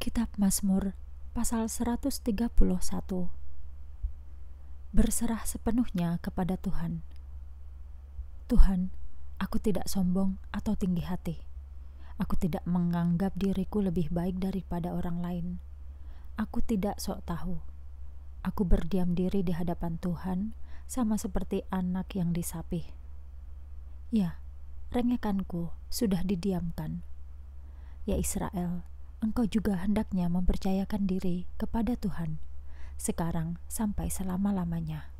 Kitab Mazmur pasal 131 Berserah sepenuhnya kepada Tuhan Tuhan, aku tidak sombong atau tinggi hati Aku tidak menganggap diriku lebih baik daripada orang lain Aku tidak sok tahu Aku berdiam diri di hadapan Tuhan sama seperti anak yang disapih Ya, rengekanku sudah didiamkan Ya Israel, engkau juga hendaknya mempercayakan diri kepada Tuhan, sekarang sampai selama-lamanya.